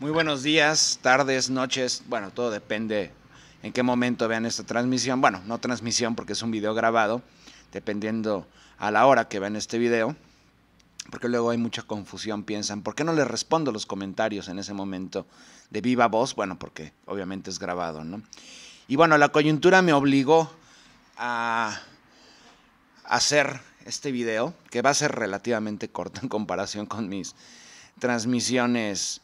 Muy buenos días, tardes, noches. Bueno, todo depende en qué momento vean esta transmisión. Bueno, no transmisión porque es un video grabado, dependiendo a la hora que vean este video. Porque luego hay mucha confusión, piensan, ¿por qué no les respondo los comentarios en ese momento de viva voz? Bueno, porque obviamente es grabado, ¿no? Y bueno, la coyuntura me obligó a hacer este video, que va a ser relativamente corto en comparación con mis transmisiones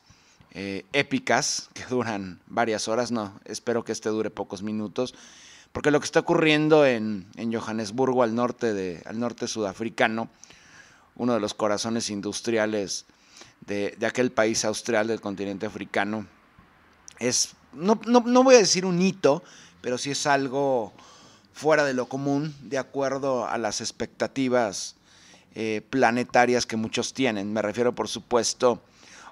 eh, épicas que duran varias horas. No, espero que este dure pocos minutos. Porque lo que está ocurriendo en, Johannesburgo, al norte, de, al norte sudafricano, uno de los corazones industriales de, aquel país austral del continente africano, es, no, voy a decir un hito, pero sí es algo fuera de lo común, de acuerdo a las expectativas eh, planetarias que muchos tienen. Me refiero, por supuesto,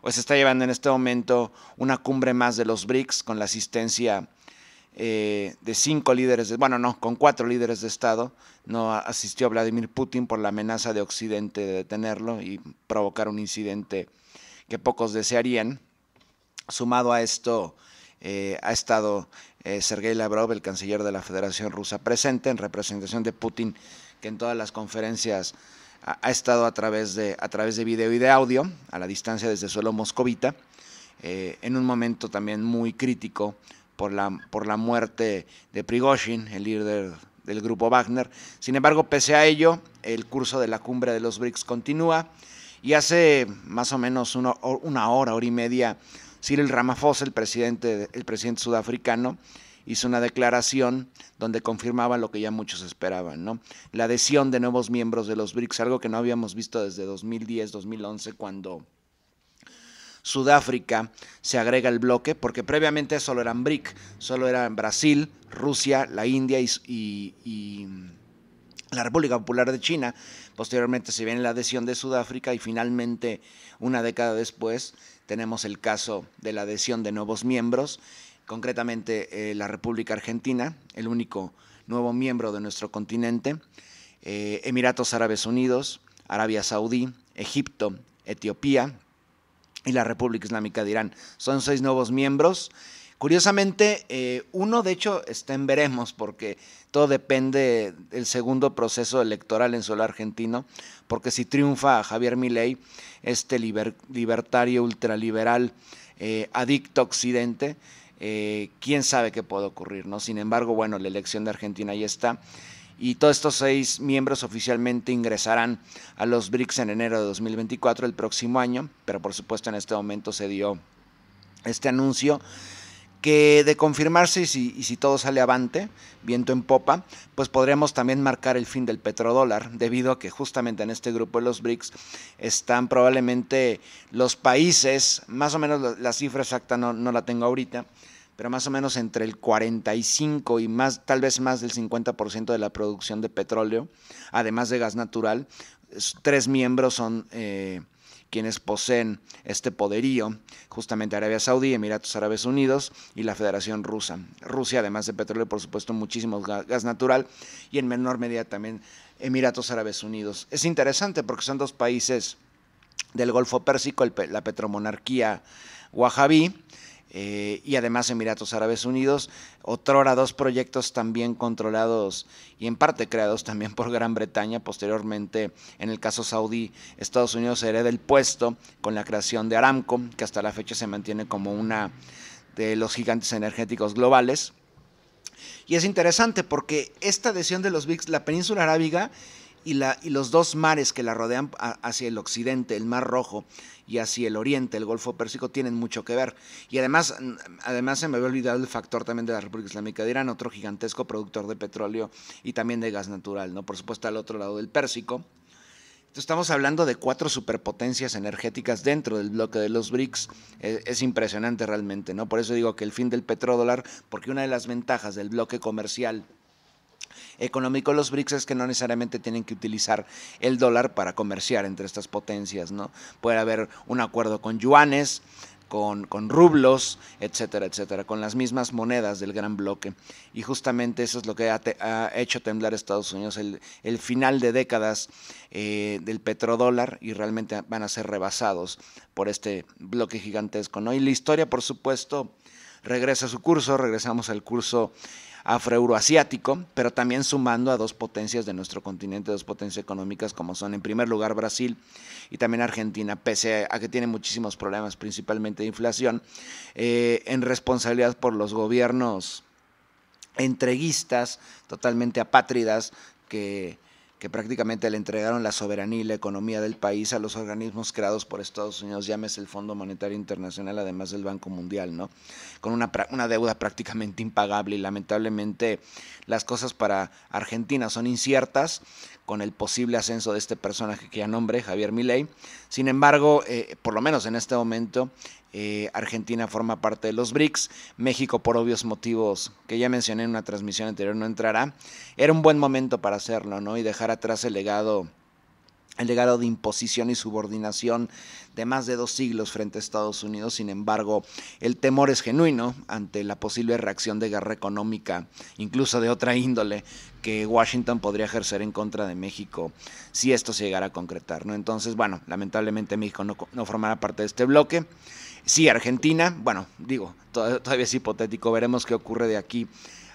pues se está llevando en este momento una cumbre más de los BRICS con la asistencia eh, de cinco líderes, de, bueno, no, con cuatro líderes de Estado. No asistió Vladimir Putin por la amenaza de Occidente de detenerlo y provocar un incidente que pocos desearían. Sumado a esto, eh, ha estado eh, Sergei Lavrov, el canciller de la Federación Rusa, presente en representación de Putin, que en todas las conferencias ha, estado a través, de, a través de video y de audio, a la distancia desde suelo moscovita, eh, en un momento también muy crítico por la, muerte de Prigozhin, el líder del grupo Wagner. Sin embargo, pese a ello, el curso de la cumbre de los BRICS continúa y hace más o menos una, hora, hora y media, Cyril Ramaphosa, el presidente, el presidente sudafricano, hizo una declaración donde confirmaba lo que ya muchos esperaban, ¿no? La adhesión de nuevos miembros de los BRICS, algo que no habíamos visto desde 2010, 2011, cuando Sudáfrica se agrega al bloque, porque previamente solo eran BRIC, solo eran Brasil, Rusia, la India y, y la República Popular de China. Posteriormente se viene la adhesión de Sudáfrica y finalmente, una década después, tenemos el caso de la adhesión de nuevos miembros concretamente eh, la República Argentina, el único nuevo miembro de nuestro continente, eh, Emiratos Árabes Unidos, Arabia Saudí, Egipto, Etiopía y la República Islámica de Irán. Son seis nuevos miembros. Curiosamente, eh, uno de hecho está en veremos porque todo depende del segundo proceso electoral en suelo argentino, porque si triunfa Javier Milei, este libertario ultraliberal adicto a Occidente, eh, quién sabe qué puede ocurrir, ¿no? Sin embargo, bueno, la elección de Argentina ya está. Y todos estos seis miembros oficialmente ingresarán a los BRICS en enero de 2024, el próximo año, pero por supuesto en este momento se dio este anuncio que de confirmarse y si, todo sale avante, viento en popa, pues podríamos también marcar el fin del petrodólar, debido a que justamente en este grupo de los BRICS están probablemente los países, más o menos la, cifra exacta no, la tengo ahorita, pero más o menos entre el 45 y más, tal vez más del 50% de la producción de petróleo, además de gas natural, tres miembros son... Eh, quienes poseen este poderío, justamente Arabia Saudí, Emiratos Árabes Unidos y la Federación Rusa. Rusia, además de petróleo, por supuesto, muchísimo gas natural y en menor medida también Emiratos Árabes Unidos. Es interesante porque son dos países del Golfo Pérsico, la petromonarquía wahhabí, eh, y además Emiratos Árabes Unidos, otrora dos proyectos también controlados y en parte creados también por Gran Bretaña, posteriormente en el caso saudí, Estados Unidos hereda el puesto con la creación de Aramco, que hasta la fecha se mantiene como una de los gigantes energéticos globales. Y es interesante porque esta adhesión de los BRICS, la península arábiga, y, la, los dos mares que la rodean hacia el occidente, el Mar Rojo, y hacia el oriente, el Golfo Pérsico, tienen mucho que ver. Y además, además se me había olvidado el factor también de la República Islámica de Irán, otro gigantesco productor de petróleo y también de gas natural, ¿no? Por supuesto, al otro lado del Pérsico. Entonces, estamos hablando de cuatro superpotencias energéticas dentro del bloque de los BRICS. E, es, impresionante realmente, ¿no? Por eso digo que el fin del petrodólar, porque una de las ventajas del bloque comercial económico los BRICS es que no necesariamente tienen que utilizar el dólar para comerciar entre estas potencias, ¿no? Puede haber un acuerdo con yuanes, con, rublos, etcétera, etcétera, con las mismas monedas del gran bloque. Y justamente eso es lo que ha, hecho temblar Estados Unidos, el, final de décadas eh, del petrodólar y realmente van a ser rebasados por este bloque gigantesco. ¿no? Y la historia, por supuesto, regresa a su curso, regresamos al curso afroeuroasiático, pero también sumando a dos potencias de nuestro continente, dos potencias económicas como son en primer lugar Brasil y también Argentina, pese a que tiene muchísimos problemas, principalmente de inflación, eh, en responsabilidad por los gobiernos entreguistas, totalmente apátridas, que que prácticamente le entregaron la soberanía y la economía del país a los organismos creados por Estados Unidos, llámese el Fondo Monetario Internacional, además del Banco Mundial, ¿no? Con una, una deuda prácticamente impagable y lamentablemente las cosas para Argentina son inciertas con el posible ascenso de este personaje que ya nombre, Javier Milei. Sin embargo, eh, por lo menos en este momento, eh, Argentina forma parte de los BRICS. México, por obvios motivos que ya mencioné en una transmisión anterior, no entrará. Era un buen momento para hacerlo, ¿no? Y dejar atrás el legado el legado de imposición y subordinación de más de dos siglos frente a Estados Unidos. Sin embargo, el temor es genuino ante la posible reacción de guerra económica, incluso de otra índole, que Washington podría ejercer en contra de México si esto se llegara a concretar. ¿no? Entonces, bueno, lamentablemente México no, no formará parte de este bloque. Sí, Argentina, bueno, digo, todavía es hipotético, veremos qué ocurre de aquí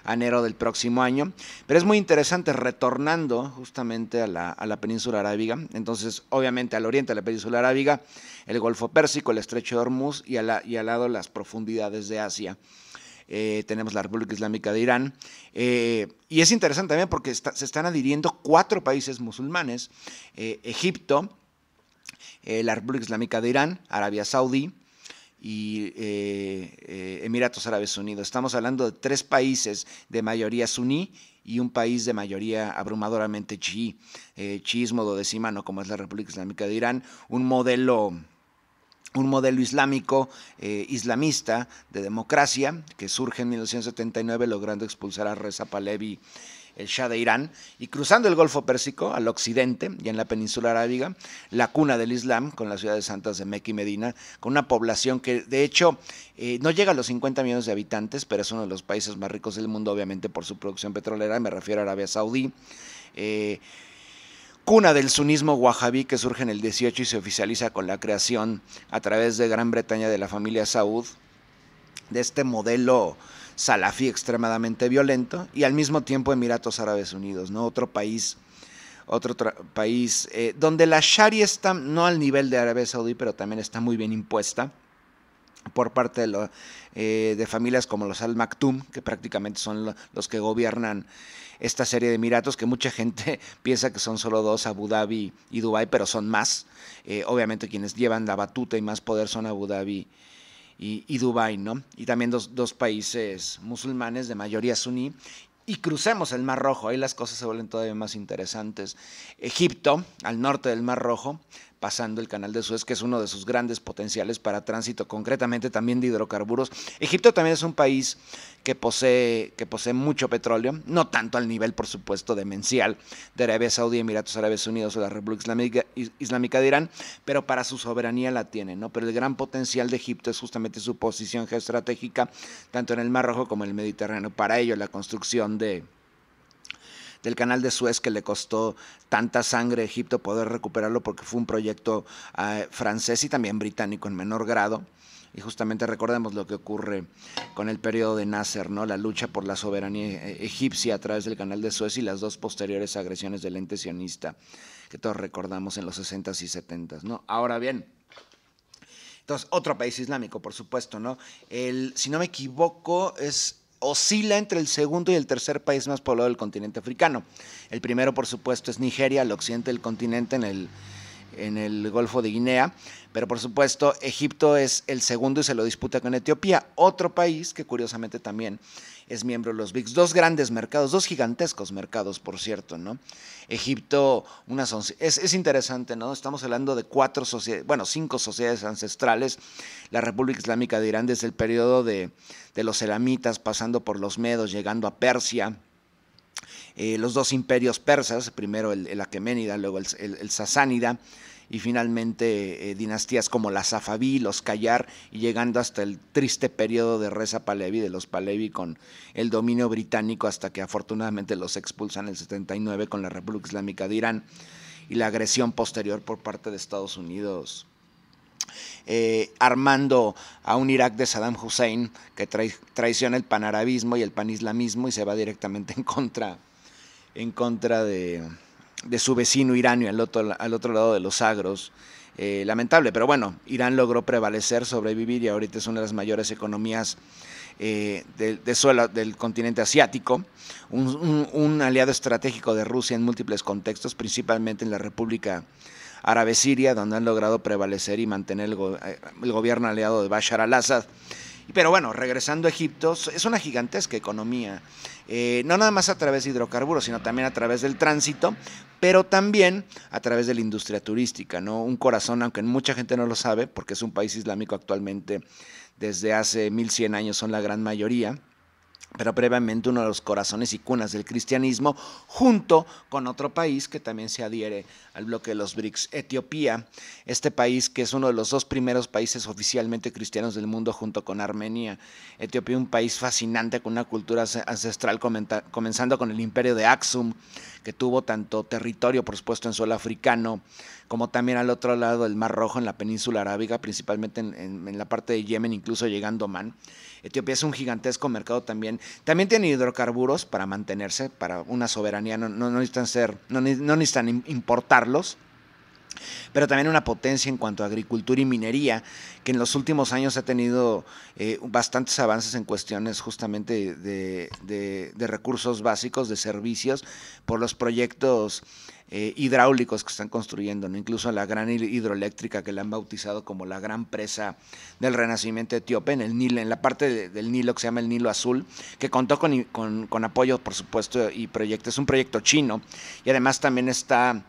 a enero del próximo año. Pero es muy interesante, retornando justamente a la, península arábiga, entonces obviamente al oriente de la península arábiga, el Golfo Pérsico, el Estrecho de Hormuz y, y al lado las profundidades de Asia. Eh, tenemos la República Islámica de Irán. Eh, y es interesante también porque se están adhiriendo cuatro países musulmanes, eh, Egipto, la República Islámica de Irán, Arabia Saudí, y eh, eh, Emiratos Árabes Unidos. Estamos hablando de tres países de mayoría suní y un país de mayoría abrumadoramente chií, eh, chiismo dodecimano, como es la República Islámica de Irán, un modelo un modelo islámico eh, islamista de democracia que surge en 1979 logrando expulsar a Reza Pahlavi el Shah de Irán, y cruzando el Golfo Pérsico al occidente y en la península arábiga, la cuna del Islam, con las ciudades santas de Mecca y Medina, con una población que de hecho eh, no llega a los 50 millones de habitantes, pero es uno de los países más ricos del mundo, obviamente por su producción petrolera, me refiero a Arabia Saudí. Eh, cuna del sunismo wahhabí que surge en el 18 y se oficializa con la creación a través de Gran Bretaña de la familia Saud, de este modelo Salafi extremadamente violento, y al mismo tiempo Emiratos Árabes Unidos, ¿no? Otro país, otro país eh, donde la Sharia está no al nivel de Arabia Saudí, pero también está muy bien impuesta por parte de, eh, familias como los Al Maktoum, que prácticamente son los que gobiernan esta serie de Emiratos, que mucha gente piensa que son solo dos, Abu Dhabi y Dubái, pero son más. Eh, obviamente quienes llevan la batuta y más poder son Abu Dhabi y, Dubái, ¿no? Y también dos, dos países musulmanes de mayoría suní y crucemos el Mar Rojo. Ahí las cosas se vuelven todavía más interesantes. Egipto, al norte del Mar Rojo, pasando el canal de Suez, que es uno de sus grandes potenciales para tránsito, concretamente también de hidrocarburos. Egipto también es un país que posee, que posee mucho petróleo, no tanto al nivel, por supuesto, demencial de Arabia Saudí, Emiratos Árabes Unidos o la República Islámica, Islámica de Irán, pero para su soberanía la tiene, ¿no? Pero el gran potencial de Egipto es justamente su posición geoestratégica, tanto en el Mar Rojo como en el Mediterráneo. Para ello, la construcción de del canal de Suez que le costó tanta sangre a Egipto poder recuperarlo porque fue un proyecto ah, francés y también británico en menor grado. Y justamente recordemos lo que ocurre con el periodo de Nasser, ¿no? La lucha por la soberanía eh, eh, egipcia a través del canal de Suez y las dos posteriores agresiones del ente sionista que todos recordamos en los 60s y 70s, ¿no? Ahora bien, entonces, otro país islámico, por supuesto, ¿no? El, si no me equivoco, es oscila entre el segundo y el tercer país más poblado del continente africano. El primero, por supuesto, es Nigeria, al occidente del continente, en el en el Golfo de Guinea, pero por supuesto Egipto es el segundo y se lo disputa con Etiopía, otro país que curiosamente también es miembro de los BRICS. Dos grandes mercados, dos gigantescos mercados, por cierto, ¿no? Egipto, unas es, interesante, ¿no? Estamos hablando de cuatro sociedades, bueno, cinco sociedades ancestrales, la República Islámica de Irán desde el periodo de, de los elamitas, pasando por los medos, llegando a Persia, eh, los dos imperios persas, primero el, el luego el, el, Sasánida, y finalmente eh, dinastías como la Safaví, los Kayar y llegando hasta el triste periodo de Reza Palevi, de los Palevi con el dominio británico, hasta que afortunadamente los expulsan en el 79 con la República Islámica de Irán y la agresión posterior por parte de Estados Unidos. Eh, armando a un Irak de Saddam Hussein que traiciona el panarabismo y el panislamismo y se va directamente en contra en contra de, su vecino iranio al otro, al otro lado de los agros. Eh, lamentable, pero bueno, Irán logró prevalecer, sobrevivir y ahorita es una de las mayores economías eh, del continente asiático, un, aliado estratégico de Rusia en múltiples contextos, principalmente en la República Árabe Siria, donde han logrado prevalecer y mantener el, eh, el gobierno aliado de Bashar al-Assad. Pero bueno, regresando a Egipto, es una gigantesca economía, eh, no nada más a través de hidrocarburos, sino también a través del tránsito, pero también a través de la industria turística, ¿no? Un corazón, aunque mucha gente no lo sabe, porque es un país islámico actualmente, desde hace 1100 años son la gran mayoría pero previamente uno de los corazones y cunas del cristianismo, junto con otro país que también se adhiere al bloque de los BRICS, Etiopía, este país que es uno de los dos primeros países oficialmente cristianos del mundo junto con Armenia. Etiopía, un país fascinante con una cultura ancestral, comenzando con el imperio de Aksum que tuvo tanto territorio, por supuesto, en suelo africano, como también al otro lado del Mar Rojo, en la península arábiga, principalmente en, la parte de Yemen, incluso llegando a Oman. Etiopía es un gigantesco mercado también. También tiene hidrocarburos para mantenerse, para una soberanía, no, no, no necesitan ser, no, no necesitan importarlos pero también una potencia en cuanto a agricultura y minería, que en los últimos años ha tenido eh, bastantes avances en cuestiones justamente de, recursos básicos, de servicios, por los proyectos eh, hidráulicos que están construyendo, incluso la gran hidroeléctrica que la han bautizado como la gran presa del renacimiento etíope, en, el Nilo, en la parte del Nilo que se llama el Nilo Azul, que contó con, con apoyo, por supuesto, y proyectos. Es un proyecto chino y además también está...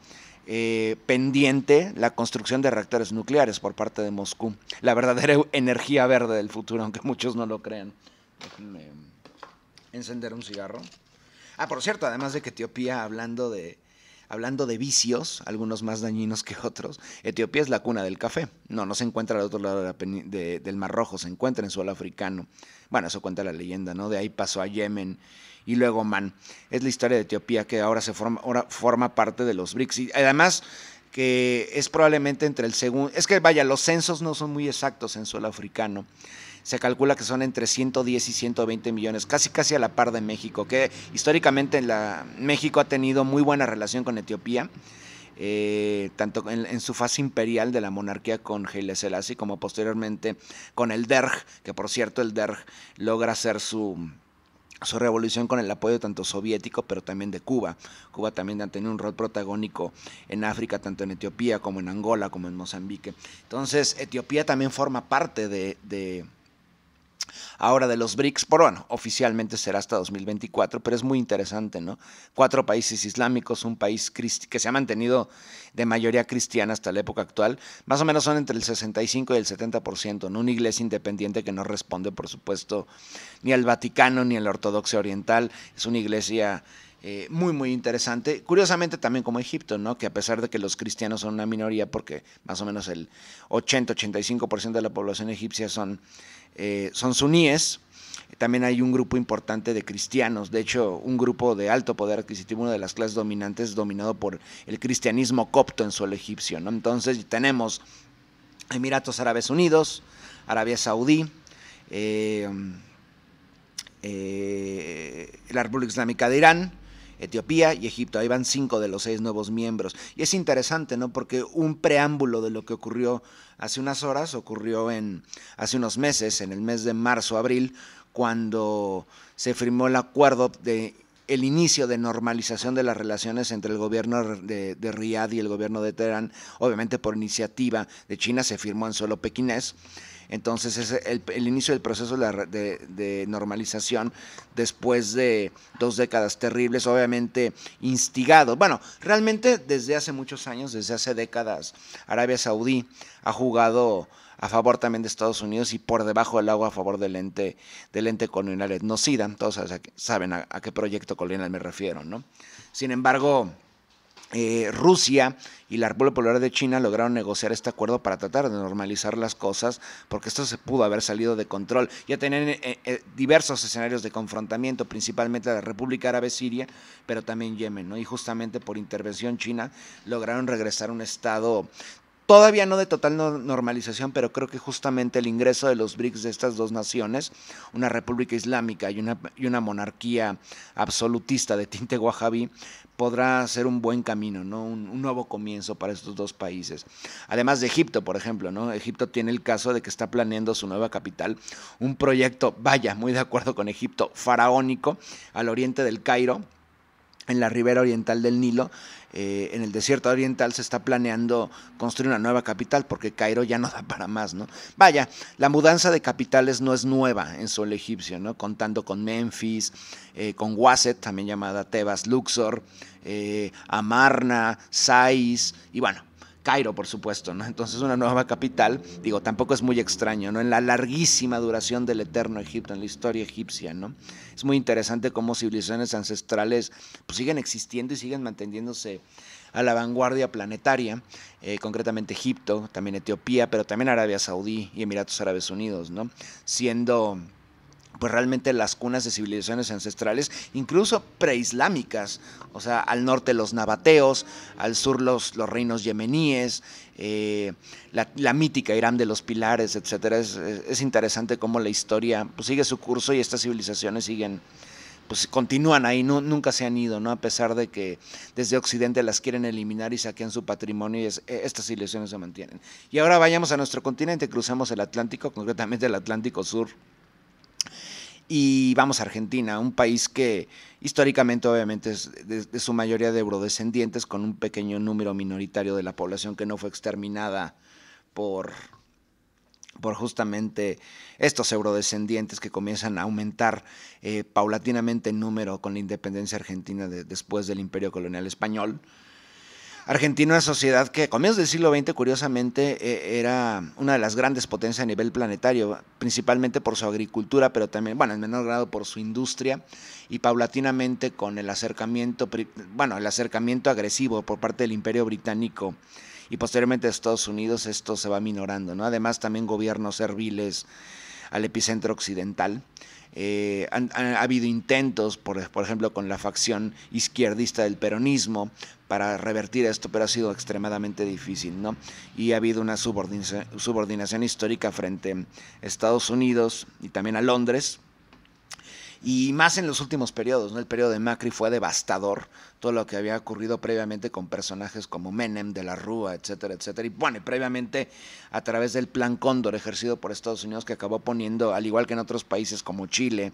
Eh, pendiente la construcción de reactores nucleares por parte de Moscú. La verdadera energía verde del futuro, aunque muchos no lo crean. encender un cigarro. Ah, por cierto, además de que Etiopía, hablando de, hablando de vicios, algunos más dañinos que otros, Etiopía es la cuna del café. No, no se encuentra al otro lado del Mar Rojo, se encuentra en suelo africano. Bueno, eso cuenta la leyenda, ¿no? De ahí pasó a Yemen y luego Man. Es la historia de Etiopía que ahora, se forma, ahora forma parte de los BRICS. Y además que es probablemente entre el segundo, es que vaya, los censos no son muy exactos en suelo africano. Se calcula que son entre 110 y 120 millones, casi casi a la par de México, que históricamente México ha tenido muy buena relación con Etiopía. Eh, tanto en, su fase imperial de la monarquía con Haile Selassie como posteriormente con el Derg, que por cierto el Derg logra ser su, su revolución con el apoyo tanto soviético, pero también de Cuba. Cuba también ha tenido un rol protagónico en África, tanto en Etiopía como en Angola, como en Mozambique. Entonces, Etiopía también forma parte de, de ahora de los BRICS, por bueno, oficialmente será hasta 2024, pero es muy interesante, ¿no? Cuatro países islámicos, un país que se ha mantenido de mayoría cristiana hasta la época actual, más o menos son entre el 65 y el 70%, ¿no? Una iglesia independiente que no responde, por supuesto, ni al Vaticano ni a la ortodoxia oriental, es una iglesia... Eh, muy, muy interesante. Curiosamente también como Egipto, ¿no? Que a pesar de que los cristianos son una minoría, porque más o menos el 80-85% de la población egipcia son eh, son suníes. También hay un grupo importante de cristianos, de hecho un grupo de alto poder adquisitivo, una de las clases dominantes dominado por el cristianismo copto en suelo egipcio. Entonces tenemos Emiratos Árabes Unidos, Arabia Saudí, eh, eh, la República Islámica de Irán, Etiopía y Egipto. Ahí van cinco de los seis nuevos miembros. Y es interesante, ¿no? Porque un preámbulo de lo que ocurrió hace unas horas ocurrió en hace unos meses, en el mes de marzo, abril, cuando se firmó el acuerdo de el inicio de normalización de las relaciones entre el gobierno de, de Riyadh y el gobierno de Teherán, obviamente por iniciativa de China, se firmó en solo pequinés. Entonces es el, inicio del proceso de, normalización después de dos décadas terribles, obviamente instigado. Bueno, realmente desde hace muchos años, desde hace décadas, Arabia Saudí ha jugado a favor también de Estados Unidos y por debajo del agua a favor del ente, del ente colonial etnocida. Todos saben a, a qué proyecto colonial me refiero, ¿no? Sin embargo... Eh, Rusia y la República Popular de China lograron negociar este acuerdo para tratar de normalizar las cosas, porque esto se pudo haber salido de control. Ya tenían eh, eh, diversos escenarios de confrontamiento, principalmente la República Árabe Siria, pero también Yemen, ¿no? Y justamente por intervención china lograron regresar a un estado todavía no de total normalización, pero creo que justamente el ingreso de los BRICS de estas dos naciones, una república islámica y una, y una monarquía absolutista de tinte wahabí, podrá ser un buen camino, ¿no? Un, un, nuevo comienzo para estos dos países. Además de Egipto, por ejemplo, ¿no? Egipto tiene el caso de que está planeando su nueva capital, un proyecto, vaya, muy de acuerdo con Egipto, faraónico, al oriente del Cairo en la ribera oriental del Nilo, eh, en el desierto oriental se está planeando construir una nueva capital porque Cairo ya no da para más, ¿no? Vaya, la mudanza de capitales no es nueva en suelo egipcio, ¿no? Contando con Memphis, eh, con Waset, también llamada Tebas, Luxor, eh, Amarna, Sais, y bueno, Cairo, por supuesto, ¿no? Entonces una nueva capital, digo, tampoco es muy extraño, ¿no? En la larguísima duración del eterno Egipto, en la historia egipcia, ¿no? Es muy interesante cómo civilizaciones ancestrales pues, siguen existiendo y siguen manteniéndose a la vanguardia planetaria, eh, concretamente Egipto, también Etiopía, pero también Arabia Saudí y Emiratos Árabes Unidos, ¿no? Siendo pues realmente las cunas de civilizaciones ancestrales, incluso preislámicas, o sea, al norte los nabateos, al sur los, los reinos yemeníes, eh, la, mítica Irán de los Pilares, etcétera. Es, interesante cómo la historia pues, sigue su curso y estas civilizaciones siguen, pues continúan ahí, no, nunca se han ido, ¿no? A pesar de que desde Occidente las quieren eliminar y saquean su patrimonio y e, estas civilizaciones se mantienen. Y ahora vayamos a nuestro continente, cruzamos el Atlántico, concretamente el Atlántico Sur. Y vamos a Argentina, un país que históricamente obviamente es de, su mayoría de eurodescendientes, con un pequeño número minoritario de la población que no fue exterminada por por justamente estos eurodescendientes que comienzan a aumentar eh, paulatinamente en número con la independencia argentina después del imperio colonial español. Argentina, una sociedad que a comienzos del siglo XX, curiosamente, e, era una de las grandes potencias a nivel planetario, principalmente por su agricultura, pero también, bueno, en menor grado por su industria y paulatinamente con el acercamiento, bueno, el acercamiento agresivo por parte del Imperio Británico y posteriormente de Estados Unidos, esto se va minorando, ¿no? Además, también gobiernos serviles al epicentro occidental. Eh, ha habido intentos, por, ejemplo, con la facción izquierdista del peronismo para revertir esto, pero ha sido extremadamente difícil, ¿no? Y ha habido una subordinación histórica frente a Estados Unidos y también a Londres, y más en los últimos periodos, ¿no? El periodo de Macri fue devastador, todo lo que había ocurrido previamente con personajes como Menem, de la Rúa, etcétera, etcétera. Y bueno, previamente a través del Plan Cóndor ejercido por Estados Unidos que acabó poniendo, al igual que en otros países como Chile,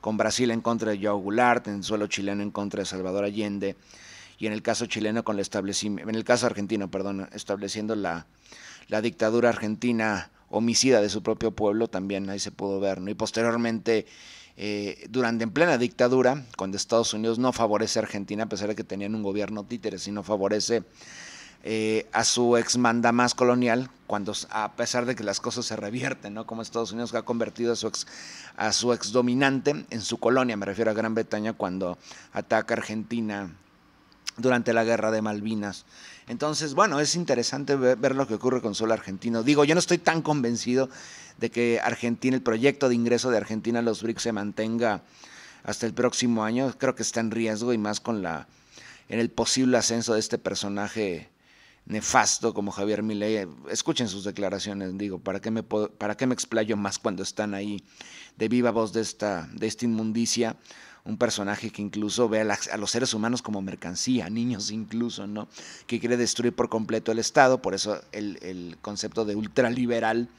con Brasil en contra de Joao Goulart, en suelo chileno en contra de Salvador Allende, y en el caso chileno con el establecimiento, en el caso argentino, perdón, estableciendo la, la dictadura argentina homicida de su propio pueblo, también ahí se pudo ver, ¿no? Y posteriormente eh, durante en plena dictadura, cuando Estados Unidos no favorece a Argentina, a pesar de que tenían un gobierno títere, sino favorece eh, a su ex manda más colonial, cuando a pesar de que las cosas se revierten, ¿no? Como Estados Unidos ha convertido a su ex a su ex dominante en su colonia, me refiero a Gran Bretaña, cuando ataca a Argentina durante la guerra de Malvinas. Entonces, bueno, es interesante ver, lo que ocurre con solo Argentino. Digo, yo no estoy tan convencido de que Argentina, el proyecto de ingreso de Argentina a los BRICS se mantenga hasta el próximo año, creo que está en riesgo y más con la en el posible ascenso de este personaje nefasto como Javier Milei. Escuchen sus declaraciones, digo, ¿para qué me para qué me explayo más cuando están ahí de viva voz de esta de esta inmundicia? un personaje que incluso ve a, los seres humanos como mercancía, niños incluso, ¿no? Que quiere destruir por completo el Estado, por eso el, el concepto de ultraliberal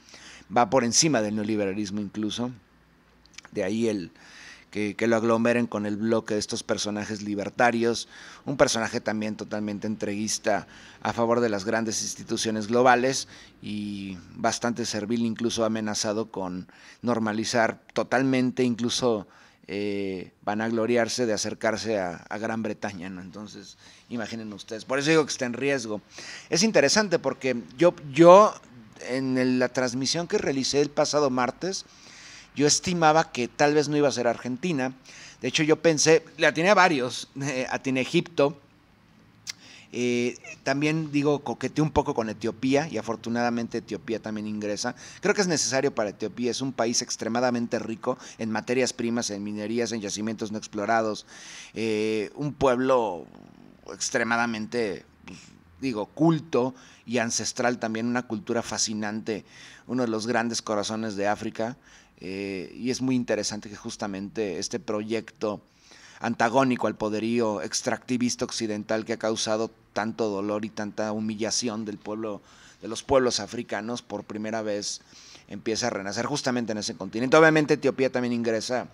va por encima del neoliberalismo incluso. De ahí el que, lo aglomeren con el bloque de estos personajes libertarios, un personaje también totalmente entreguista a favor de las grandes instituciones globales y bastante servil, incluso amenazado con normalizar totalmente, incluso eh, van a gloriarse de acercarse a, Gran Bretaña, ¿no? Entonces, imaginen ustedes. Por eso digo que está en riesgo. Es interesante porque yo, yo en la transmisión que realicé el pasado martes, yo estimaba que tal vez no iba a ser Argentina. De hecho, yo pensé, le tiene a varios, eh, atiné Egipto. Eh, también digo, coqueteé un poco con Etiopía y afortunadamente Etiopía también ingresa. Creo que es necesario para Etiopía, es un país extremadamente rico en materias primas, en minerías, en yacimientos no explorados, eh, un pueblo extremadamente pues, digo, culto y ancestral también, una cultura fascinante, uno de los grandes corazones de África. Eh, y es muy interesante que justamente este proyecto antagónico al poderío extractivista occidental que ha causado tanto dolor y tanta humillación del pueblo, de los pueblos africanos, por primera vez empieza a renacer justamente en ese continente. Obviamente Etiopía también ingresa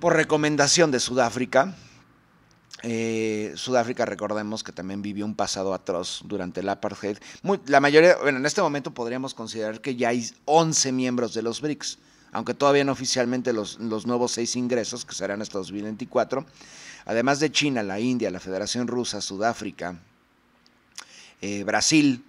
por recomendación de Sudáfrica, eh, Sudáfrica, recordemos que también vivió un pasado atroz durante el apartheid. la mayoría, bueno, en este momento podríamos considerar que ya hay 11 miembros de los BRICS, aunque todavía no oficialmente los, nuevos seis ingresos, que serán estos 2024, además de China, la India, la Federación Rusa, Sudáfrica, eh, Brasil,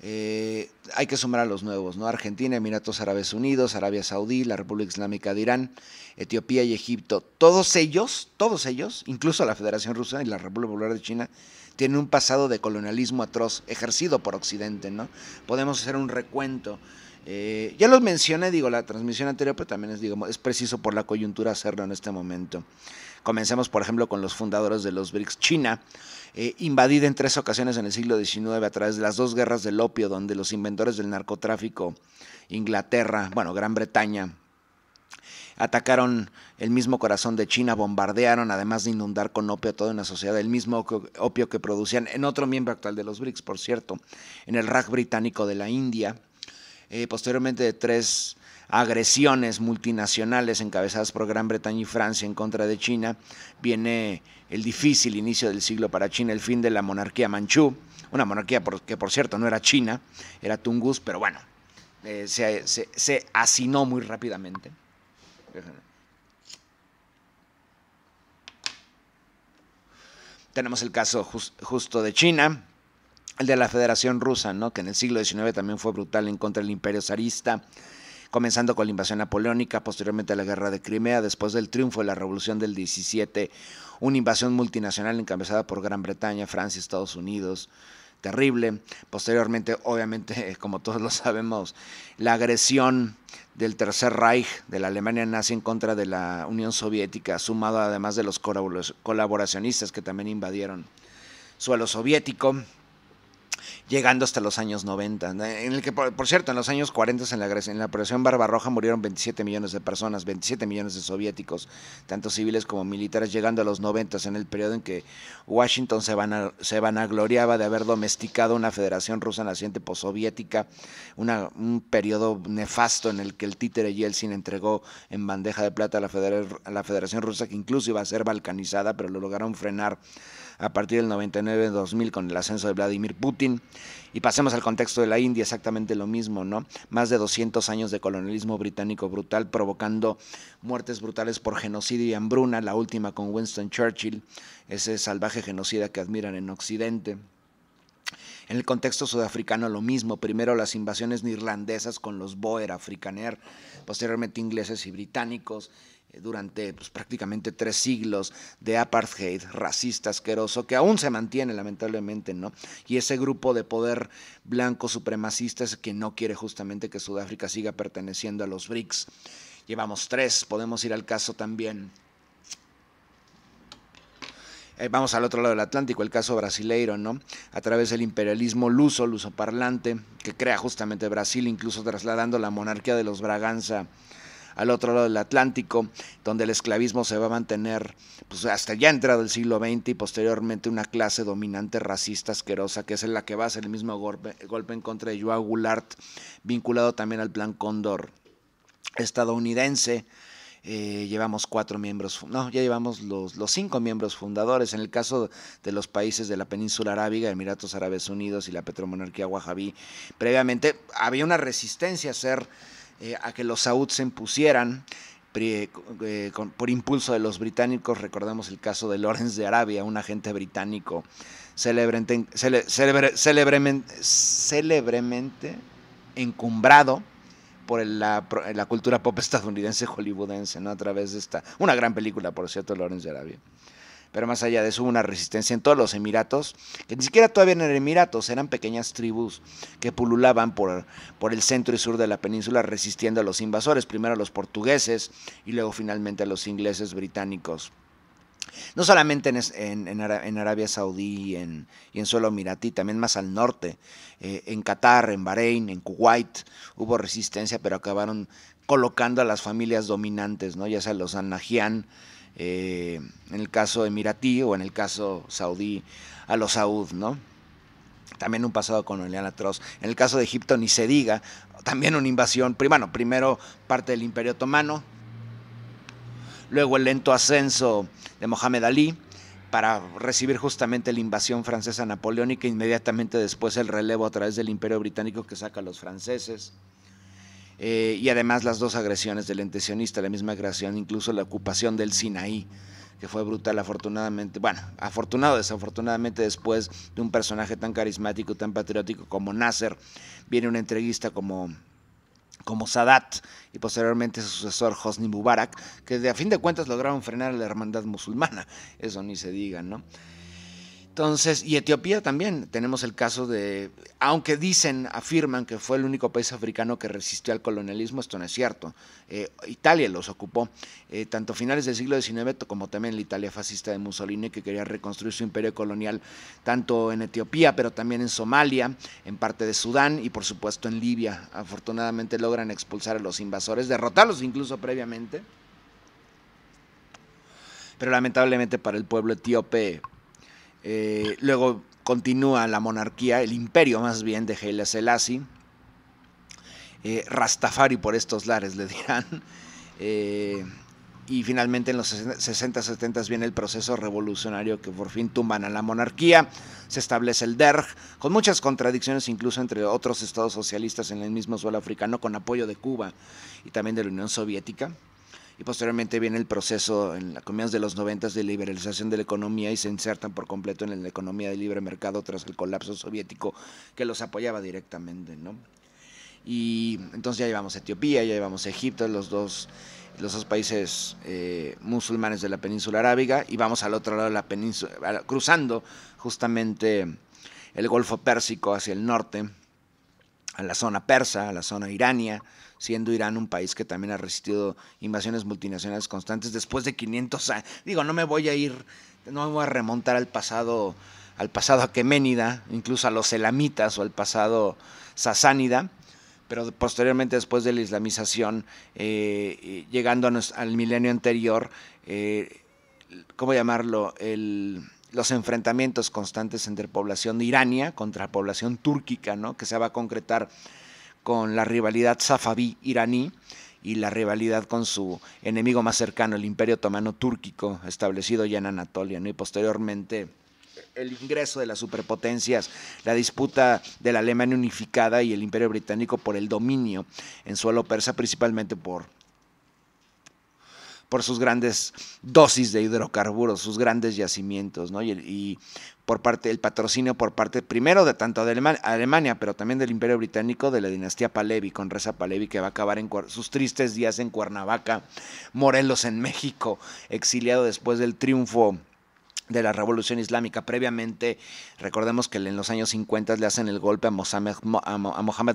eh, hay que sumar a los nuevos, ¿no? Argentina, Emiratos Árabes Unidos, Arabia Saudí, la República Islámica de Irán, Etiopía y Egipto. Todos ellos, todos ellos, incluso la Federación Rusa y la República Popular de China, tienen un pasado de colonialismo atroz ejercido por Occidente, ¿no? Podemos hacer un recuento eh, ya los mencioné, digo, la transmisión anterior, pero también es, digamos, es preciso por la coyuntura hacerlo en este momento. Comencemos, por ejemplo, con los fundadores de los BRICS. China, eh, invadida en tres ocasiones en el siglo XIX a través de las dos guerras del opio, donde los inventores del narcotráfico, Inglaterra, bueno, Gran Bretaña, atacaron el mismo corazón de China, bombardearon, además de inundar con opio toda una sociedad, el mismo opio que producían en otro miembro actual de los BRICS, por cierto, en el RAC británico de la India eh, posteriormente de tres agresiones multinacionales encabezadas por Gran Bretaña y Francia en contra de China, viene el difícil inicio del siglo para China, el fin de la monarquía manchú, una monarquía que por cierto no era China, era Tungus, pero bueno, eh, se, asinó muy rápidamente. Tenemos el caso justo de China, el de la Federación Rusa, ¿no? que en el siglo XIX también fue brutal en contra del imperio zarista, comenzando con la invasión napoleónica, posteriormente la guerra de Crimea, después del triunfo de la Revolución del 17, una invasión multinacional encabezada por Gran Bretaña, Francia, Estados Unidos, terrible. Posteriormente, obviamente, como todos lo sabemos, la agresión del Tercer Reich, de la Alemania nazi en contra de la Unión Soviética, sumado además de los colaboracionistas que también invadieron suelo soviético llegando hasta los años 90, en el que, por, cierto, en los años 40 en la, en la operación Barbarroja murieron 27 millones de personas, 27 millones de soviéticos, tanto civiles como militares, llegando a los 90, en el periodo en que Washington se, van se vanagloriaba de haber domesticado una federación rusa naciente postsoviética, un periodo nefasto en el que el títere Yeltsin entregó en bandeja de plata la, a la federación rusa, que incluso iba a ser balcanizada, pero lo lograron frenar a partir del 99-2000 con el ascenso de Vladimir Putin. Y pasemos al contexto de la India, exactamente lo mismo, ¿no? Más de 200 años de colonialismo británico brutal provocando muertes brutales por genocidio y hambruna, la última con Winston Churchill, ese salvaje genocida que admiran en Occidente. En el contexto sudafricano lo mismo, primero las invasiones neerlandesas con los Boer, africaner, posteriormente ingleses y británicos, eh, durante pues, prácticamente tres siglos de apartheid racista asqueroso que aún se mantiene lamentablemente, ¿no? Y ese grupo de poder blanco supremacista es que no quiere justamente que Sudáfrica siga perteneciendo a los BRICS. Llevamos tres, podemos ir al caso también. Eh, vamos al otro lado del Atlántico, el caso brasileiro, ¿no? A través del imperialismo luso, parlante, que crea justamente Brasil, incluso trasladando la monarquía de los Braganza al otro lado del Atlántico, donde el esclavismo se va a mantener pues, hasta ya entrado el siglo XX y posteriormente una clase dominante racista asquerosa, que es en la que va a hacer el mismo golpe, golpe en contra de Joao Goulart, vinculado también al Plan Cóndor estadounidense. Eh, llevamos cuatro miembros, no, ya llevamos los, los, cinco miembros fundadores. En el caso de los países de la península arábiga, Emiratos Árabes Unidos y la petromonarquía Wajabí, previamente había una resistencia a ser eh, a que los saudíes se impusieran eh, eh, por impulso de los británicos, recordamos el caso de Lawrence de Arabia, un agente británico célebremente, celebremente, encumbrado por la, la, cultura pop estadounidense hollywoodense, ¿no? A través de esta, una gran película, por cierto, Lawrence de Arabia pero más allá de eso hubo una resistencia en todos los Emiratos, que ni siquiera todavía eran Emiratos, eran pequeñas tribus que pululaban por, por el centro y sur de la península resistiendo a los invasores, primero a los portugueses y luego finalmente a los ingleses británicos. No solamente en, Arabia Saudí y en, suelo emiratí también más al norte, eh, en Qatar, en Bahrein, en Kuwait, hubo resistencia, pero acabaron colocando a las familias dominantes, ¿no? ya sea los Anajian, eh, en el caso emiratí o en el caso saudí a los saud, ¿no? También un pasado colonial atroz. En el caso de Egipto ni se diga, también una invasión, primero parte del Imperio Otomano, luego el lento ascenso de Mohamed Ali, para recibir justamente la invasión francesa napoleónica, inmediatamente después el relevo a través del Imperio Británico que saca a los franceses. Eh, y además las dos agresiones del entesionista, la misma agresión, incluso la ocupación del Sinaí que fue brutal, afortunadamente, bueno, afortunado, desafortunadamente, después de un personaje tan carismático, tan patriótico como Nasser, viene una entreguista como como Sadat y posteriormente su sucesor Hosni Mubarak, que de a fin de cuentas lograron frenar a la hermandad musulmana, eso ni se diga, ¿no? Entonces, y Etiopía también, tenemos el caso de, aunque dicen, afirman que fue el único país africano que resistió al colonialismo, esto no es cierto. Eh, Italia los ocupó, eh, tanto tanto finales del siglo XIX como también la Italia fascista de Mussolini, que quería reconstruir su imperio colonial tanto en Etiopía, pero también en Somalia, en parte de Sudán y por supuesto en Libia. Afortunadamente logran expulsar a los invasores, derrotarlos incluso previamente. Pero lamentablemente para el pueblo etíope eh, luego continúa la monarquía, el imperio más bien de Haile Selassie. Eh, Rastafari por estos lares le dirán. Eh, y finalmente en los 60, 70 viene el proceso revolucionario que por fin tumban a la monarquía, se establece el DERG, con muchas contradicciones incluso entre otros estados socialistas en el mismo suelo africano, con apoyo de Cuba y también de la Unión Soviética y posteriormente viene el proceso en la comienzos de los 90 de liberalización de la economía y se insertan por completo en la economía de libre mercado tras el colapso soviético que los apoyaba directamente, ¿no? Y entonces ya llevamos Etiopía, ya llevamos Egipto, los dos, los dos países eh, musulmanes de la península arábiga, y vamos al otro lado de la península, cruzando justamente el Golfo Pérsico hacia el norte, a la zona persa, a la zona irania, siendo Irán un país que también ha resistido invasiones multinacionales constantes después de 500 años. Digo, no me voy a ir, no me voy a remontar al pasado, al pasado aqueménida, incluso a los elamitas o al pasado sasánida, pero posteriormente después de la islamización, eh, llegando al milenio anterior, eh, ¿cómo llamarlo? El los enfrentamientos constantes entre población irania contra población túrquica, ¿no? que se va a concretar con la rivalidad safaví iraní y la rivalidad con su enemigo más cercano, el Imperio Otomano Túrquico, establecido ya en Anatolia, ¿no? y posteriormente el ingreso de las superpotencias, la disputa de la Alemania unificada y el Imperio Británico por el dominio en suelo persa, principalmente por por sus grandes dosis de hidrocarburos, sus grandes yacimientos, ¿no? Y, y por parte del patrocinio por parte primero de tanto de Alemania, pero también del Imperio Británico, de la dinastía Palevi, con Reza Palevi, que va a acabar en sus tristes días en Cuernavaca, Morelos en México, exiliado después del triunfo de la revolución islámica. Previamente, recordemos que en los años 50 le hacen el golpe a Mohamed, a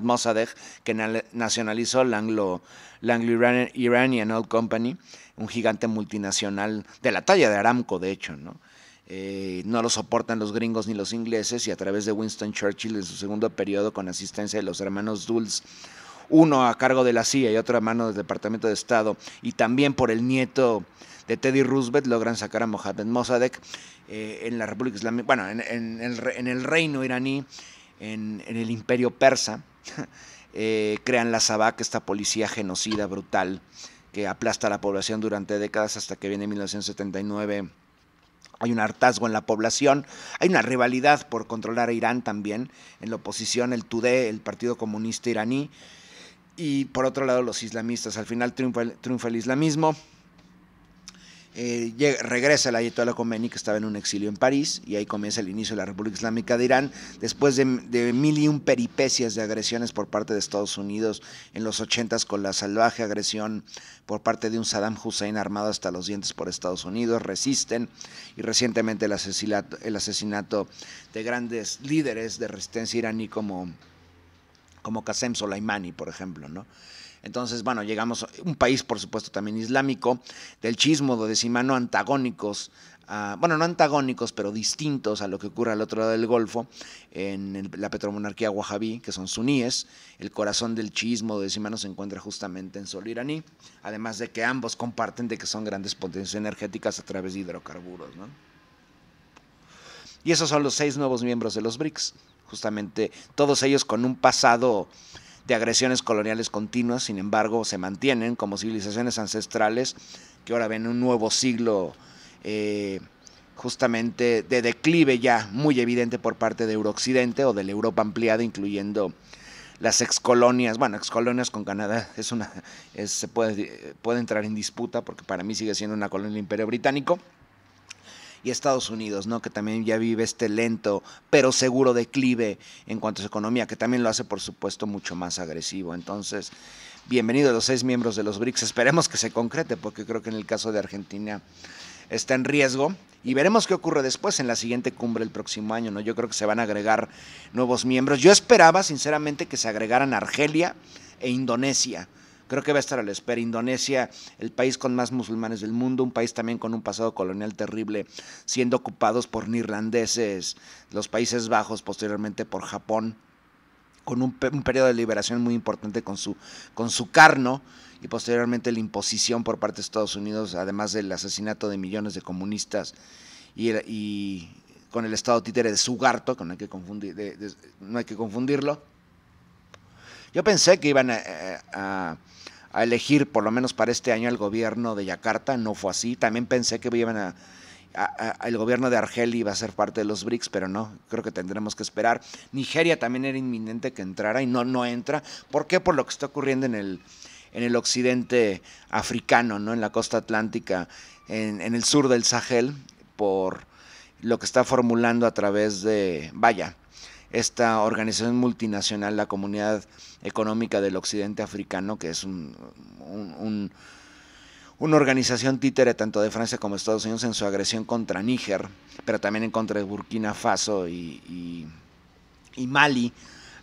Mossadegh, que nacionalizó la Anglo, Iranian, Oil Company, un gigante multinacional de la talla de Aramco, de hecho, ¿no? Eh, no lo soportan los gringos ni los ingleses y a través de Winston Churchill en su segundo periodo con asistencia de los hermanos Dulles uno a cargo de la CIA y otro a mano del Departamento de Estado, y también por el nieto de Teddy Roosevelt logran sacar a Mohammed Mossadegh eh, en la República Islámica, bueno, en, el, reino iraní, en, el imperio persa, eh, crean la SABAC, esta policía genocida, brutal, que aplasta a la población durante décadas hasta que viene 1979 hay un hartazgo en la población, hay una rivalidad por controlar a Irán también, en la oposición el Tudeh, el Partido Comunista Iraní, y por otro lado los islamistas. Al final triunfa triunfa el islamismo, eh, regresa el Ayatollah Khomeini, que estaba en un exilio en París, y ahí comienza el inicio de la República Islámica de Irán, después de, mil y un peripecias de agresiones por parte de Estados Unidos en los 80 con la salvaje agresión por parte de un Saddam Hussein armado hasta los dientes por Estados Unidos, resisten, y recientemente el asesinato, el asesinato de grandes líderes de resistencia iraní como, como Qasem Soleimani, por ejemplo, ¿no? Entonces, bueno, llegamos a un país, por supuesto, también islámico, del chismo de antagónicos ah, bueno, no antagónicos, pero distintos a lo que ocurre al otro lado del Golfo, en la petromonarquía wahhabí, que son suníes. El corazón del chismo de se encuentra justamente en solo iraní, además de que ambos comparten de que son grandes potencias energéticas a través de hidrocarburos. ¿no? Y esos son los seis nuevos miembros de los BRICS, justamente todos ellos con un pasado de agresiones coloniales continuas, sin embargo, se mantienen como civilizaciones ancestrales que ahora ven un nuevo siglo eh, justamente de declive ya muy evidente por parte de Eurooccidente o de la Europa ampliada, incluyendo las excolonias, bueno, excolonias con Canadá es una, se puede, puede entrar en disputa porque para mí sigue siendo una colonia del Imperio Británico, y Estados Unidos, ¿no? Que también ya vive este lento pero seguro declive en cuanto a su economía, que también lo hace, por supuesto, mucho más agresivo. Entonces, bienvenido a los seis miembros de los BRICS. Esperemos que se concrete, porque creo que en el caso de Argentina está en riesgo. Y veremos qué ocurre después en la siguiente cumbre el próximo año, ¿no? Yo creo que se van a agregar nuevos miembros. Yo esperaba, sinceramente, que se agregaran Argelia e Indonesia Creo que va a estar a la espera. Indonesia, el país con más musulmanes del mundo, un país también con un pasado colonial terrible, siendo ocupados por neerlandeses, los Países Bajos, posteriormente por Japón, con un, periodo de liberación muy importante con su, con su carno y posteriormente la imposición por parte de Estados Unidos, además del asesinato de millones de comunistas y, con el estado títere de Sugarto, que no hay que, confundir, no hay que confundirlo. Yo pensé que iban a, a elegir, por lo menos para este año, al gobierno de Yakarta. No fue así. También pensé que iban a, el gobierno de Argel iba a ser parte de los BRICS, pero no, creo que tendremos que esperar. Nigeria también era inminente que entrara y no, no entra. ¿Por qué? Por lo que está ocurriendo en el, en el occidente africano, ¿no? en la costa atlántica, en, en el sur del Sahel, por lo que está formulando a través de, vaya, esta organización multinacional, la Comunidad Económica del Occidente Africano, que es un, una organización títere tanto de Francia como de Estados Unidos en su agresión contra Níger, pero también en contra de Burkina Faso y, y Mali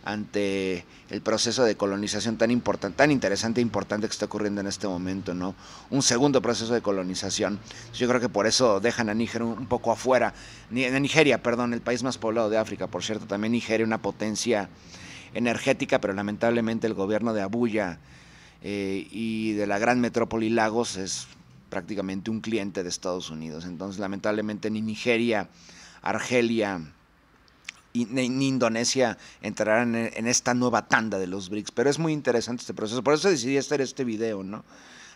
ante el proceso de colonización tan importante, tan interesante e importante que está ocurriendo en este momento, ¿no? Un segundo proceso de colonización. Yo creo que por eso dejan a Níger un poco afuera, en Nigeria, perdón, el país más poblado de África, por cierto, también Nigeria una potencia energética, pero lamentablemente el gobierno de Abuya eh, y de la gran metrópoli Lagos es prácticamente un cliente de Estados Unidos. Entonces, lamentablemente ni Nigeria, Argelia, ni Indonesia entrarán en, esta nueva tanda de los BRICS. Pero es muy interesante este proceso. Por eso decidí hacer este video, ¿no?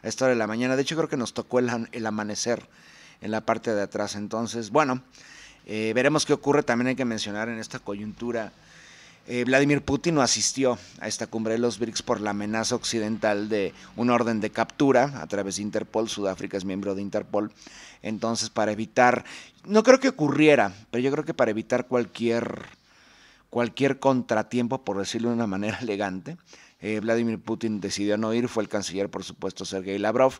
A esta hora de la mañana. De hecho, creo que nos tocó el, el amanecer en la parte de atrás. Entonces, bueno, eh, veremos qué ocurre. También hay que mencionar en esta coyuntura eh, Vladimir Putin no asistió a esta cumbre de los BRICS por la amenaza occidental de un orden de captura a través de Interpol. Sudáfrica es miembro de Interpol. Entonces, para evitar, no creo que ocurriera, pero yo creo que para evitar cualquier, cualquier contratiempo, por decirlo de una manera elegante, eh, Vladimir Putin decidió no ir. Fue el canciller, por supuesto, Sergei Lavrov.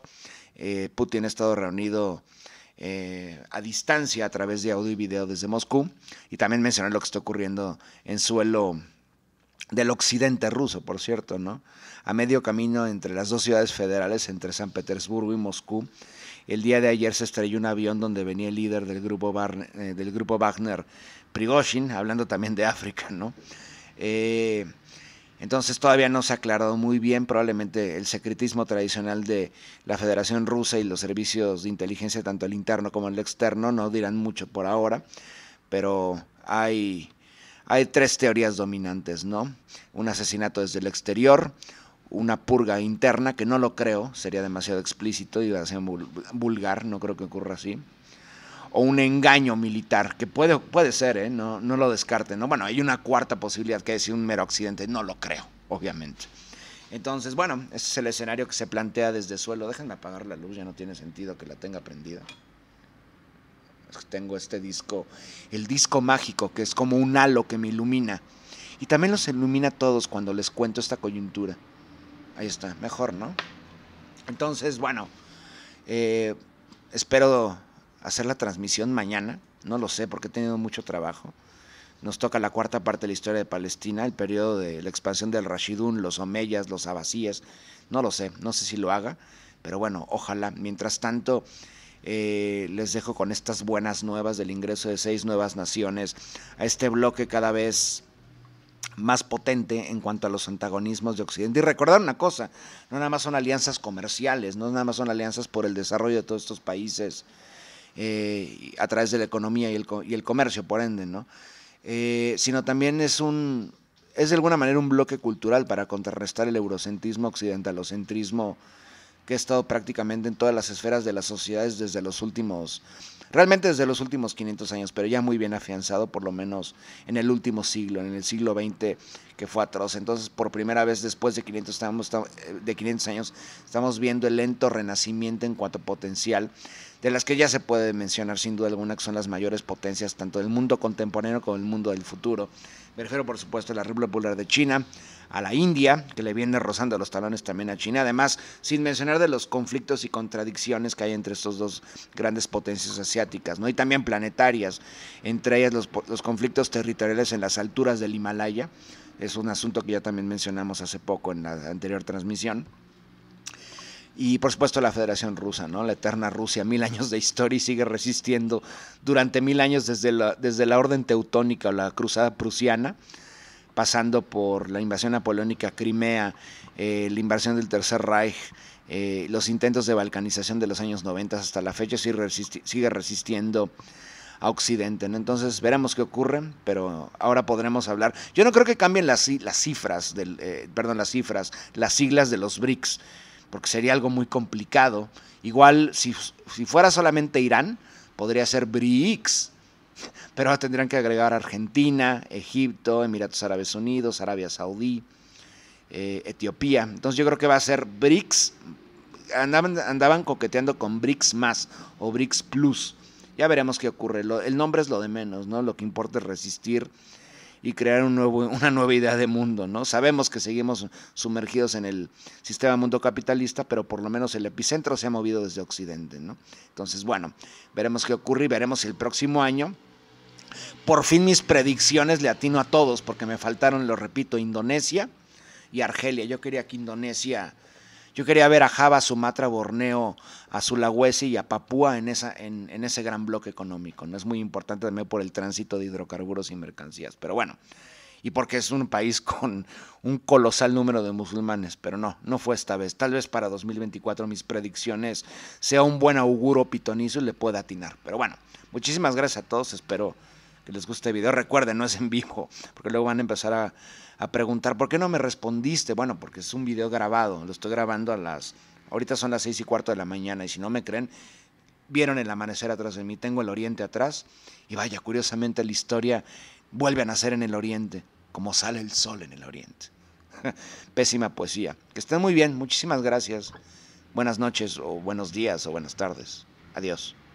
Eh, Putin ha estado reunido eh, a distancia a través de audio y video desde Moscú. Y también mencionar lo que está ocurriendo en suelo del occidente ruso, por cierto, ¿no? A medio camino entre las dos ciudades federales, entre San Petersburgo y Moscú, el día de ayer se estrelló un avión donde venía el líder del grupo, eh, del grupo Wagner, Prigozhin, hablando también de África, ¿no? Eh, entonces todavía no se ha aclarado muy bien, probablemente el secretismo tradicional de la Federación Rusa y los servicios de inteligencia, tanto el interno como el externo, no dirán mucho por ahora, pero hay, hay tres teorías dominantes, ¿no? Un asesinato desde el exterior, una purga interna, que no lo creo, sería demasiado explícito y demasiado vulgar, no creo que ocurra así o un engaño militar, que puede, puede ser, ¿eh? no, lo descarten. ¿no? Bueno, hay una cuarta posibilidad que es un mero accidente, no lo creo, obviamente. Entonces, bueno, ese es el escenario que se plantea desde suelo. Déjenme apagar la luz, ya no tiene sentido que la tenga prendida. Tengo este disco, el disco mágico, que es como un halo que me ilumina. Y también los ilumina a todos cuando les cuento esta coyuntura. Ahí está, mejor, ¿no? Entonces, bueno, eh, espero hacer la transmisión mañana, no lo sé porque he tenido mucho trabajo. Nos toca la cuarta parte de la historia de Palestina, el periodo de la expansión del Rashidun, los Omeyas, los Abasíes, no lo sé, no sé si lo haga, pero bueno, ojalá. Mientras tanto, eh, les dejo con estas buenas nuevas del ingreso de seis nuevas naciones a este bloque cada vez más potente en cuanto a los antagonismos de Occidente. Y recordar una cosa, no nada más son alianzas comerciales, no nada más son alianzas por el desarrollo de todos estos países eh, a través de la economía y el, comercio, por ende, ¿no? Eh, sino también es un, es de alguna manera un bloque cultural para contrarrestar el eurocentrismo, occidentalocentrismo, que ha estado prácticamente en todas las esferas de las sociedades desde los últimos, realmente desde los últimos 500 años, pero ya muy bien afianzado, por lo menos en el último siglo, en el siglo XX, que fue atroz. Entonces, por primera vez después de 500, estamos, eh, de 500 años, estamos viendo el lento renacimiento en cuanto potencial, de las que ya se puede mencionar sin duda alguna que son las mayores potencias tanto del mundo contemporáneo como del mundo del futuro. Me refiero, por supuesto, a la República Popular de China, a la India, que le viene rozando los talones también a China, además, sin mencionar de los conflictos y contradicciones que hay entre estos dos grandes potencias asiáticas, ¿no? Y también planetarias, entre ellas los, los conflictos territoriales en las alturas del Himalaya, es un asunto que ya también mencionamos hace poco en la anterior transmisión. Y por supuesto la Federación Rusa, ¿no? La eterna Rusia, mil años de historia y sigue resistiendo durante mil años desde la, desde la Orden Teutónica o la Cruzada Prusiana, pasando por la invasión napoleónica Crimea, eh, la invasión del Tercer Reich, eh, los intentos de balcanización de los años 90 hasta la fecha, sigue resistiendo a Occidente. Entonces veremos qué ocurre, pero ahora podremos hablar. Yo no creo que cambien las, cifras, del, eh, perdón, las cifras, las siglas de los BRICS, porque sería algo muy complicado. Igual, si, fuera solamente Irán, podría ser BRICS, pero tendrían que agregar Argentina, Egipto, Emiratos Árabes Unidos, Arabia Saudí, eh, Etiopía. Entonces yo creo que va a ser BRICS. andaban coqueteando con BRICS más o BRICS Plus. Ya veremos qué ocurre. el nombre es lo de menos, ¿no? Lo que importa es resistir y crear un nuevo, una nueva idea de mundo, ¿no? Sabemos que seguimos sumergidos en el sistema mundo capitalista, pero por lo menos el epicentro se ha movido desde Occidente, ¿no? Entonces, bueno, veremos qué ocurre y veremos el próximo año. Por fin mis predicciones le atino a todos, porque me faltaron, lo repito, Indonesia y Argelia. Yo quería que Indonesia yo quería ver a Java, Sumatra, Borneo, a Sulawesi y a Papúa en, en, ese gran bloque económico. No es muy importante también por el tránsito de hidrocarburos y mercancías, pero bueno. Y porque es un país con un colosal número de musulmanes, pero no, no fue esta vez. Tal vez para 2024 mis predicciones sea un buen auguro pitonizo y le pueda atinar. Pero bueno, muchísimas gracias a todos. Espero que les guste el video. Recuerden, no es en vivo, porque luego van a empezar a a preguntar, ¿por qué no me respondiste? Bueno, porque es un video grabado, lo estoy grabando a las, ahorita son las seis y cuarto de la mañana y si no me creen, vieron el amanecer atrás de mí, tengo el oriente atrás y vaya, curiosamente la historia vuelve a nacer en el oriente, como sale el sol en el oriente. Pésima poesía. Que estén muy bien, muchísimas gracias. Buenas noches o buenos días o buenas tardes. Adiós.